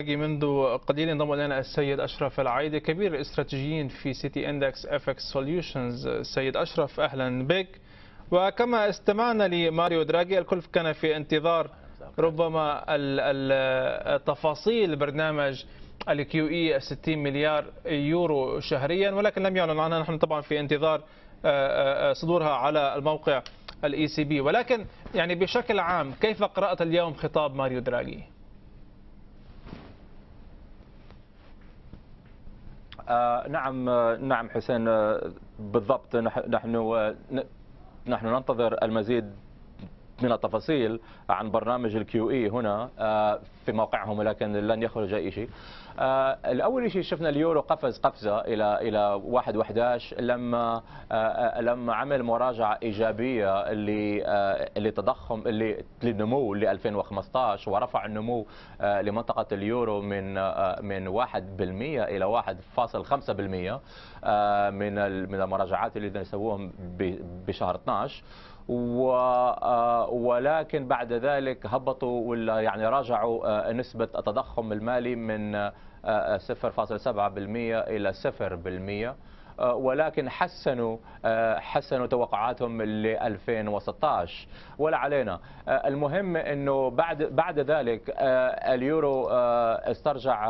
منذ قليل انضم الينا السيد اشرف العايدي كبير الاستراتيجيين في سيتي اندكس اف اكس سوليوشنز سيد اشرف اهلا بك وكما استمعنا لماريو دراجي الكل كان في انتظار ربما التفاصيل برنامج الكيو اي 60 مليار يورو شهريا ولكن لم يعلن عنها نحن طبعا في انتظار آه، آه، صدورها على الموقع الاي سي بي ولكن يعني بشكل عام كيف قرات اليوم خطاب ماريو دراجي؟ آه، نعم آه، نعم حسين آه، بالضبط نحن نحن ننتظر المزيد من التفاصيل عن برنامج الكيو اي e هنا آه، في موقعهم ولكن لن يخرج اي شيء. آه، الاول شيء شفنا اليورو قفز قفزه الى الى 1.11 لما لما عمل مراجعه ايجابيه آه، لتضخم للنمو ل 2015 ورفع النمو لمنطقه اليورو من من 1% الى 1.5% من من المراجعات اللي يسووهم بشهر 12 آه، ولكن بعد ذلك هبطوا ولا يعني راجعوا آه، نسبة التضخم المالي من 0.7% آه، إلى 0% ولكن حسنوا حسنوا توقعاتهم ل 2016 ولا علينا المهم انه بعد بعد ذلك اليورو استرجع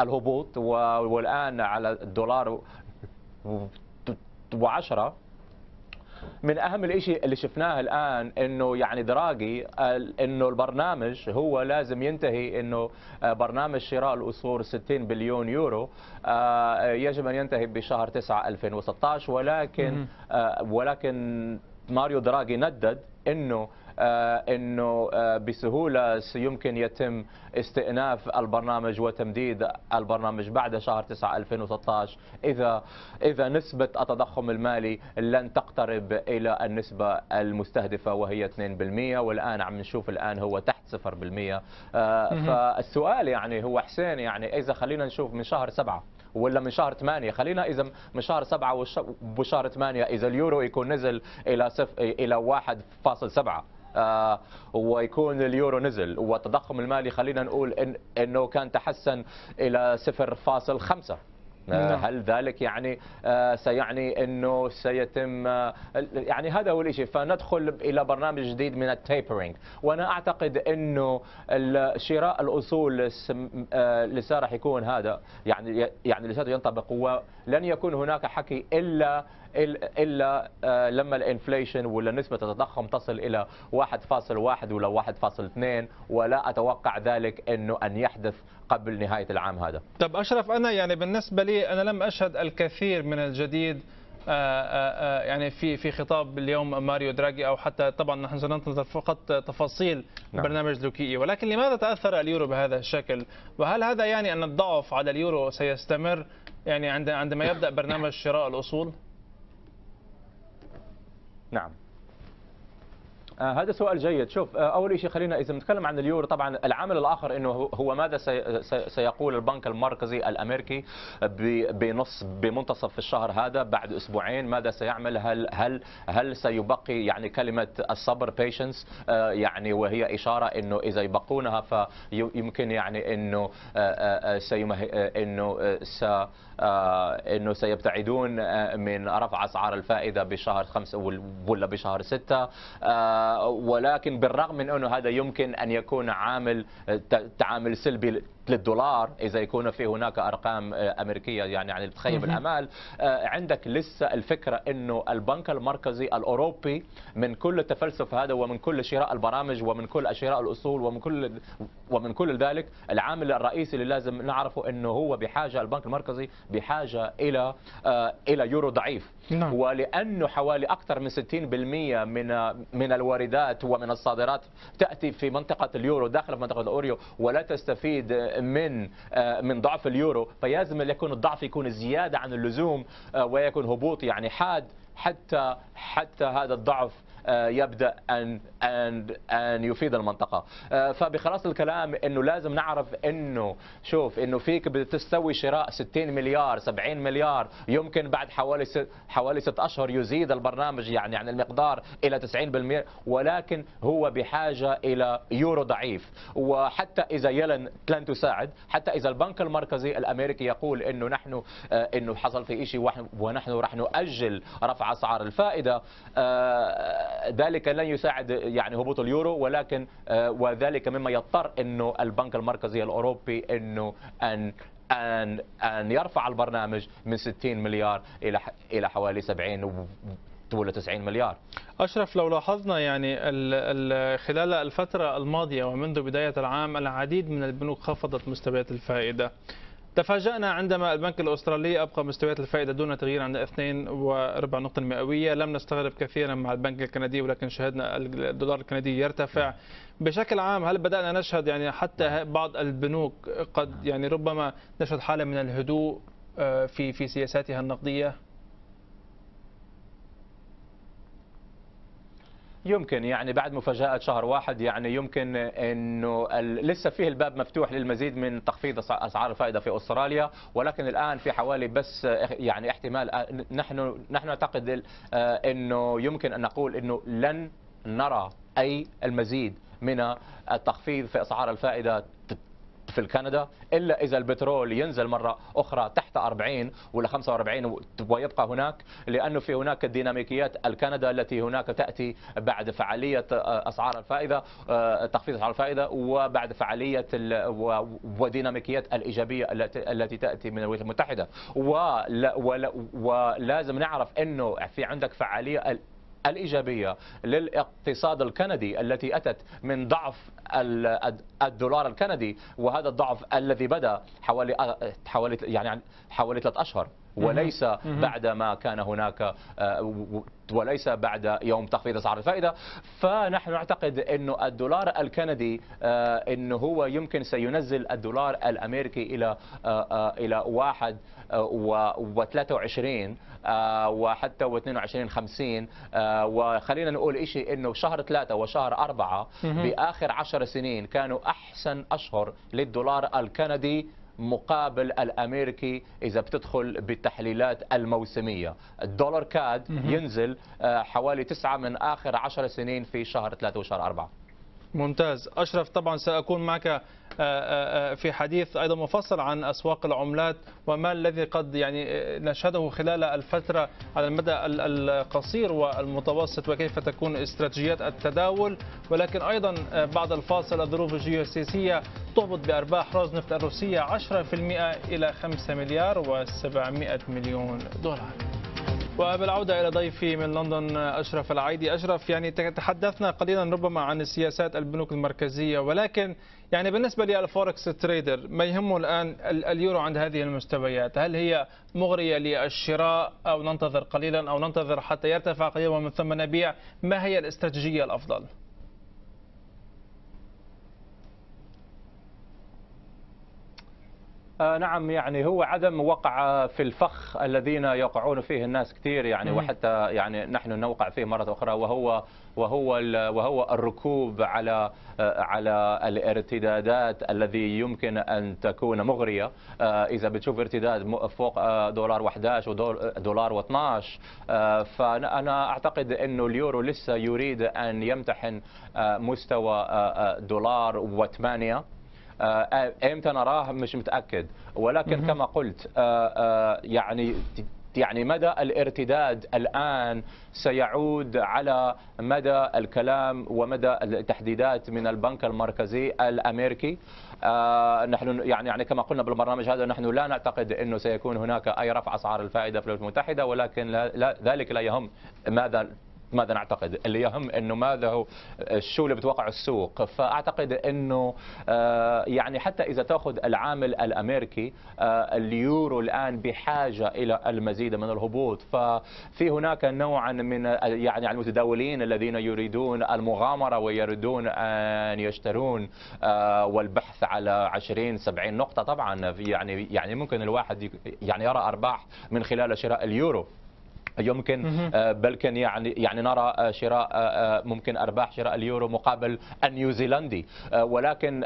الهبوط والان على الدولار و10 من اهم الاشي اللي شفناه الان انه يعني دراجي انه البرنامج هو لازم ينتهي انه آه، برنامج شراء الاصول 60 بليون يورو آه، يجب ان ينتهي بشهر 9 2016 ولكن آه، ولكن ماريو دراغي ندد انه آه، انه آه، بسهوله سيمكن يتم استئناف البرنامج وتمديد البرنامج بعد شهر 9 2013 اذا اذا نسبه التضخم المالي لن تقترب الى النسبه المستهدفه وهي 2% والان عم نشوف الان هو تحت 0% آه، فالسؤال يعني هو حسين يعني اذا خلينا نشوف من شهر 7 ولا من شهر 8 خلينا اذا من شهر 7 وبشهر 8 اذا اليورو يكون نزل الى صف الى 1.7 آه، ويكون اليورو نزل والتضخم المالي خلينا نقول إن انه كان تحسن الى 0.5 آه، نعم. هل ذلك يعني آه، سيعني انه سيتم آه، يعني هذا هو الشيء فندخل الى برنامج جديد من التيبرينج وانا اعتقد انه شراء الاصول لسه راح يكون هذا يعني يعني لساته ينطبق ولن يكون هناك حكي الا الا لما الانفليشن ولا نسبه التضخم تصل الى 1.1 ولا 1.2 ولا اتوقع ذلك انه ان يحدث قبل نهايه العام هذا. طب اشرف انا يعني بالنسبه لي لي انا لم اشهد الكثير من الجديد آه، آه، آه، يعني في في خطاب اليوم ماريو دراجي او حتى طبعا نحن سننتظر فقط تفاصيل نعم. برنامج لوكيئي ولكن لماذا تاثر اليورو بهذا الشكل وهل هذا يعني ان الضعف على اليورو سيستمر يعني عندما يبدا برنامج شراء الاصول نعم آه هذا سؤال جيد شوف آه اول شيء خلينا اذا بنتكلم عن اليورو طبعا العامل الاخر انه هو ماذا سي سيقول البنك المركزي الامريكي بنص بمنتصف الشهر هذا بعد اسبوعين ماذا سيعمل هل هل هل سيبقي يعني كلمه الصبر بيشنس آه يعني وهي اشاره انه اذا يبقونها فيمكن يعني انه آه، آه، آه، سيمه انه س انه سيبتعدون من رفع اسعار الفائده بشهر خمسه ولا بشهر سته ولكن بالرغم من أنه هذا يمكن أن يكون عامل آه، تعامل سلبي 3 دولار اذا يكون في هناك ارقام آه، امريكيه يعني عن يعني التخيب الامال آه، عندك لسه الفكره انه البنك المركزي الاوروبي من كل التفلسف هذا ومن كل شراء البرامج ومن كل شراء الاصول ومن كل ومن كل ذلك العامل الرئيسي اللي لازم نعرفه انه هو بحاجه البنك المركزي بحاجه الى آه، الى يورو ضعيف نعم. ولانه حوالي اكثر من 60% من من الواردات ومن الصادرات تاتي في منطقه اليورو داخل منطقه الاوريو ولا تستفيد من آه، من ضعف اليورو فيلزم يكون الضعف يكون زياده عن اللزوم آه، ويكون هبوط يعني حاد حتى حتى هذا الضعف آه، يبدا ان ان ان يفيد المنطقه آه، فبخلاص الكلام انه لازم نعرف انه شوف انه فيك بتستوي شراء 60 مليار 70 مليار يمكن بعد حوالي ست حوالي 6 اشهر يزيد البرنامج يعني عن المقدار الى 90% ولكن هو بحاجه الى يورو ضعيف وحتى اذا يلن لن تساعد حتى اذا البنك المركزي الامريكي يقول انه نحن آه، انه حصل في شيء ونحن راح نؤجل رفع اسعار الفائده ذلك لن يساعد يعني هبوط اليورو ولكن آه، وذلك مما يضطر انه البنك المركزي الاوروبي انه ان ان ان يرفع البرنامج من 60 مليار الى الى حوالي 70 ولا 90 مليار أشرف لو لاحظنا يعني خلال الفترة الماضية ومنذ بداية العام العديد من البنوك خفضت مستويات الفائدة تفاجأنا عندما البنك الأسترالي أبقى مستويات الفائدة دون تغيير عند 2 وربع نقطة مئوية لم نستغرب كثيرا مع البنك الكندي ولكن شهدنا الدولار الكندي يرتفع بشكل عام هل بدأنا نشهد يعني حتى بعض البنوك قد يعني ربما نشهد حالة من الهدوء آه، في في سياساتها النقدية يمكن يعني بعد مفاجأة شهر واحد يعني يمكن أنه لسه فيه الباب مفتوح للمزيد من تخفيض أسعار الفائدة في أستراليا ولكن الآن في حوالي بس يعني احتمال آه، نحن نحن نعتقد آه، أنه يمكن أن نقول أنه لن نرى أي المزيد من التخفيض في أسعار الفائدة مثل كندا الا اذا البترول ينزل مره اخرى تحت 40 ولا 45 ويبقى هناك لانه في هناك الديناميكيات الكندا التي هناك تاتي بعد فعاليه آه، اسعار الفائده آه، تخفيض اسعار الفائده وبعد فعاليه وديناميكيات الايجابيه التي تاتي من الولايات المتحده ولازم نعرف انه في عندك فعاليه الايجابيه للاقتصاد الكندي التي اتت من ضعف الدولار الكندي وهذا الضعف الذي بدا حوالي حوالي يعني حوالي ثلاث اشهر وليس بعد ما كان هناك آه، وليس بعد يوم تخفيض اسعار الفائده فنحن نعتقد انه الدولار الكندي آه، انه هو يمكن سينزل الدولار الامريكي الى آه، الى واحد و23 وحتى و22 50 وخلينا نقول شيء انه شهر ثلاثة وشهر أربعة باخر 10 سنين كانوا أحسن أشهر للدولار الكندي مقابل الامريكي اذا بتدخل بالتحليلات الموسميه الدولار كاد ينزل آه، حوالي تسعة من اخر عشر سنين في شهر 3 وشهر 4 ممتاز أشرف طبعا سأكون معك آه، آه، آه، في حديث أيضا مفصل عن أسواق العملات وما الذي قد يعني نشهده خلال الفترة على المدى القصير والمتوسط وكيف تكون استراتيجيات التداول ولكن أيضا بعد الفاصل الظروف الجيوسياسية تهبط بأرباح روزنفت نفط الروسية 10% إلى 5 مليار و700 مليون دولار وبالعودة إلى ضيفي من لندن أشرف العيدي أشرف يعني تحدثنا قليلا ربما عن سياسات البنوك المركزية ولكن يعني بالنسبة للفوركس تريدر ما يهمه الآن اليورو عند هذه المستويات هل هي مغرية للشراء أو ننتظر قليلا أو ننتظر حتى يرتفع قليلا ومن ثم نبيع ما هي الاستراتيجية الأفضل؟ آه، نعم يعني هو عدم وقع في الفخ الذين يقعون فيه الناس كثير يعني وحتى يعني نحن نوقع فيه مرة أخرى وهو وهو وهو الركوب على آه، على الارتدادات الذي يمكن ان تكون مغريه آه، اذا بتشوف ارتداد فوق دولار و11 ودولار و12 فانا اعتقد انه اليورو لسه يريد ان يمتحن مستوى دولار و8 آه، آه، امتى نراه مش متاكد ولكن كما قلت آه، يعني يعني مدى الارتداد الآن سيعود على مدى الكلام ومدى التحديدات من البنك المركزي الأمريكي نحن يعني يعني كما قلنا بالبرنامج هذا نحن لا نعتقد أنه سيكون هناك أي رفع أسعار الفائدة في الولايات المتحدة ولكن لا ذلك لا يهم ماذا ماذا نعتقد اللي يهم انه ماذا هو الشو اللي بتوقع السوق فاعتقد انه آه، يعني حتى اذا تاخذ العامل الامريكي آه، اليورو الان بحاجه الى المزيد من الهبوط ففي هناك نوعا من يعني المتداولين الذين يريدون المغامره ويريدون ان يشترون آه، والبحث على 20 70 نقطه طبعا يعني يعني ممكن الواحد يعني يرى ارباح من خلال شراء اليورو يمكن آه، بل كان يعني يعني نرى آه، شراء آه، ممكن ارباح شراء اليورو مقابل النيوزيلندي ولكن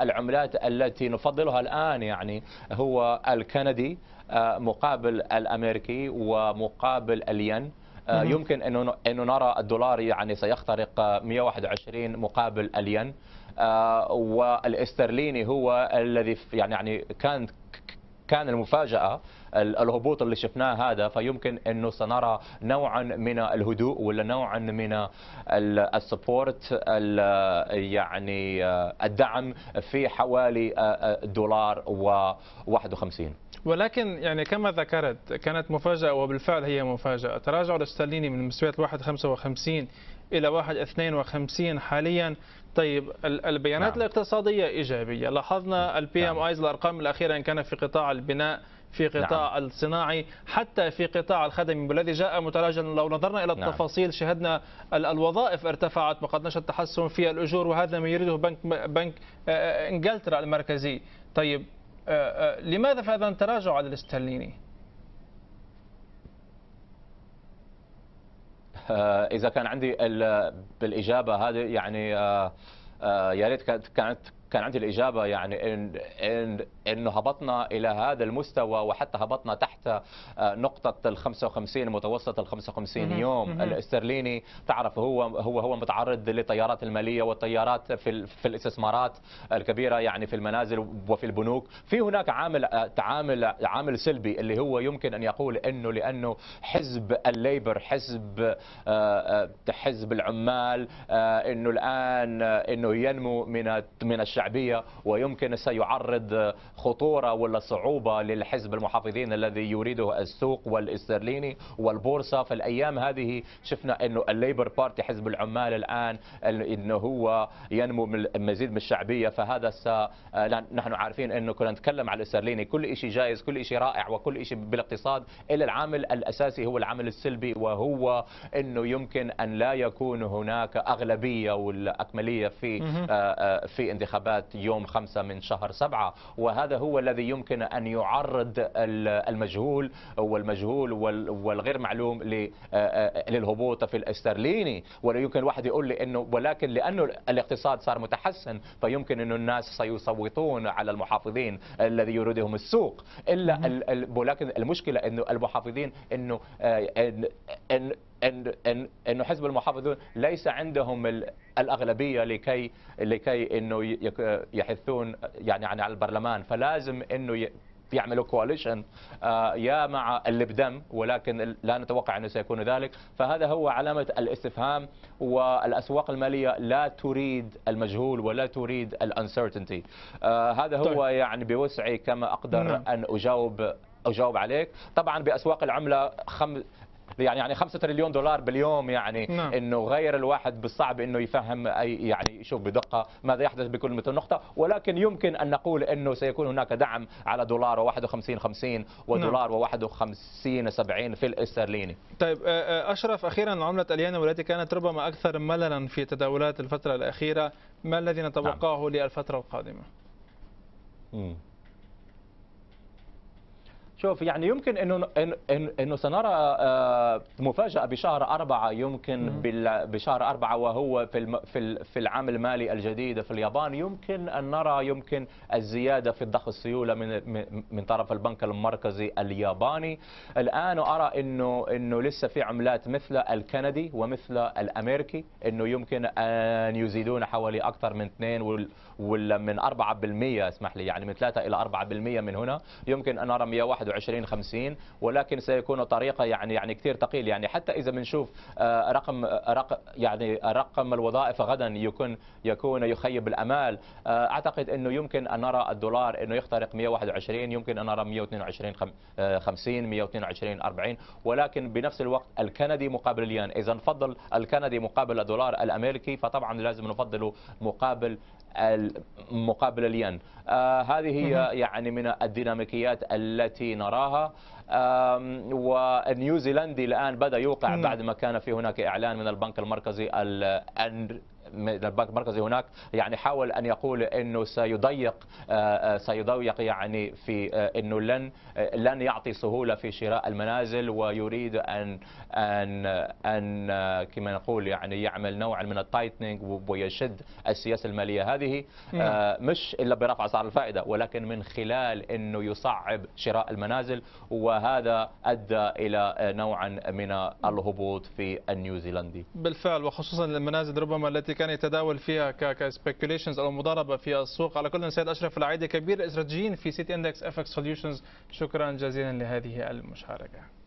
العملات التي نفضلها الان يعني هو الكندي مقابل الامريكي ومقابل الين يمكن انه انه نرى الدولار يعني سيخترق 121 مقابل الين والاسترليني هو الذي يعني يعني كان كان المفاجاه الهبوط اللي شفناه هذا فيمكن انه سنرى نوعا من الهدوء ولا نوعا من السبورت يعني آه، الدعم في حوالي آه، آه، دولار و 51 ولكن يعني كما ذكرت كانت مفاجأة وبالفعل هي مفاجأة تراجع الاسترليني من مستويات 1.55 إلى 1.52 حاليا طيب البيانات نعم. الاقتصادية إيجابية لاحظنا البي ام نعم. ايز الأرقام نعم. الأخيرة إن كان في قطاع البناء في نعم. قطاع نعم. الصناعي حتى في قطاع الخدمي والذي جاء متراجعا لو نظرنا الى التفاصيل نعم. شهدنا الوظائف ارتفعت وقد نشط تحسن في الاجور وهذا ما يريده بنك بنك آه، آه، انجلترا المركزي طيب آه، آه، لماذا فهذا التراجع على الاسترليني؟ آه، اذا كان عندي بالاجابه هذه يعني يا ريت كانت كان عندي الإجابة يعني إن إن إنه هبطنا إلى هذا المستوى وحتى هبطنا تحت آه، نقطة ال 55 متوسط ال 55 يوم الاسترليني تعرف هو هو هو متعرض للتيارات المالية والتيارات في في الاستثمارات الكبيرة يعني في المنازل وفي البنوك في هناك عامل تعامل آه، عامل سلبي اللي هو يمكن أن يقول إنه لأنه حزب الليبر حزب آه، حزب العمال إنه الآن إنه ينمو من من الشعب الشعبية ويمكن سيعرض خطورة ولا صعوبة للحزب المحافظين الذي يريده السوق والاسترليني والبورصة في الأيام هذه شفنا أنه الليبر بارتي حزب العمال الآن أنه هو ينمو من المزيد من الشعبية فهذا س... آه، نحن عارفين أنه كنا نتكلم على الاسترليني كل شيء جائز كل شيء رائع وكل شيء بالاقتصاد إلا العامل الأساسي هو العامل السلبي وهو أنه يمكن أن لا يكون هناك أغلبية والأكملية في آه، آه، في انتخابات الانتخابات يوم خمسة من شهر سبعة وهذا هو الذي يمكن أن يعرض المجهول والمجهول والغير معلوم آه، آه، للهبوط في الاسترليني ولا يمكن الواحد يقول لي أنه ولكن لأنه الاقتصاد صار متحسن فيمكن أنه الناس سيصوتون على المحافظين الذي يريدهم السوق إلا ولكن المشكلة أنه المحافظين أنه آه، ان ان انه حزب المحافظون ليس عندهم الاغلبيه لكي لكي انه يحثون يعني عن البرلمان فلازم انه يعملوا كواليشن آه، يا مع اللبدم ولكن لا نتوقع انه سيكون ذلك فهذا هو علامه الاستفهام والاسواق الماليه لا تريد المجهول ولا تريد الانسرتينتي آه، هذا هو طيب. يعني بوسعي كما اقدر نعم. ان اجاوب اجاوب عليك طبعا باسواق العمله خم... يعني يعني 5 تريليون دولار باليوم يعني نعم. انه غير الواحد بالصعب انه يفهم اي يعني يشوف بدقه ماذا يحدث بكل مثل نقطه ولكن يمكن ان نقول انه سيكون هناك دعم على دولار و51 50 ودولار نعم. و51 70 في الاسترليني طيب آه، آه، اشرف اخيرا عمله اليانا والتي كانت ربما اكثر مللا في تداولات الفتره الاخيره ما الذي نتوقعه نعم. للفتره القادمه؟ مم. شوف يعني يمكن انه انه سنرى آه، مفاجاه بشهر أربعة يمكن بشهر أربعة وهو في في العام المالي الجديد في اليابان يمكن ان نرى يمكن الزياده في الضخ السيوله من من طرف البنك المركزي الياباني الان ارى انه انه لسه في عملات مثل الكندي ومثل الامريكي انه يمكن ان يزيدون حوالي اكثر من 2 ولا من 4% اسمح لي يعني من 3 الى 4% من هنا يمكن ان نرى 101 2050 ولكن سيكون طريقه يعني يعني كثير ثقيل يعني حتى اذا بنشوف آه، رقم رقم يعني رقم الوظائف غدا يكون يكون يخيب الامال آه، اعتقد انه يمكن ان نرى الدولار انه يخترق 121 يمكن ان نرى 122 50 122 40 ولكن بنفس الوقت الكندي مقابل الين اذا نفضل الكندي مقابل الدولار الامريكي فطبعا لازم نفضله مقابل مقابل الين آه هذه هي يعني من الديناميكيات التي نراها والنيوزيلندي الآن بدأ يوقع بعد ما كان في هناك إعلان من البنك المركزي البنك المركزي هناك يعني حاول ان يقول انه سيضيق آه، آه، سيضيق يعني في آه، انه لن لن يعطي سهوله في شراء المنازل ويريد ان ان ان كما نقول يعني يعمل نوع من التايتنينج ويشد السياسه الماليه هذه نعم. مش الا برفع اسعار الفائده ولكن من خلال انه يصعب شراء المنازل وهذا ادى الى نوعا من الهبوط في النيوزيلندي بالفعل وخصوصا المنازل ربما التي كان يتداول فيها كسبيكوليشنز او مضاربه في السوق على كل سيد اشرف العيدي كبير استراتيجيين في سيتي اندكس اف اكس سوليوشنز شكرا جزيلا لهذه المشاركه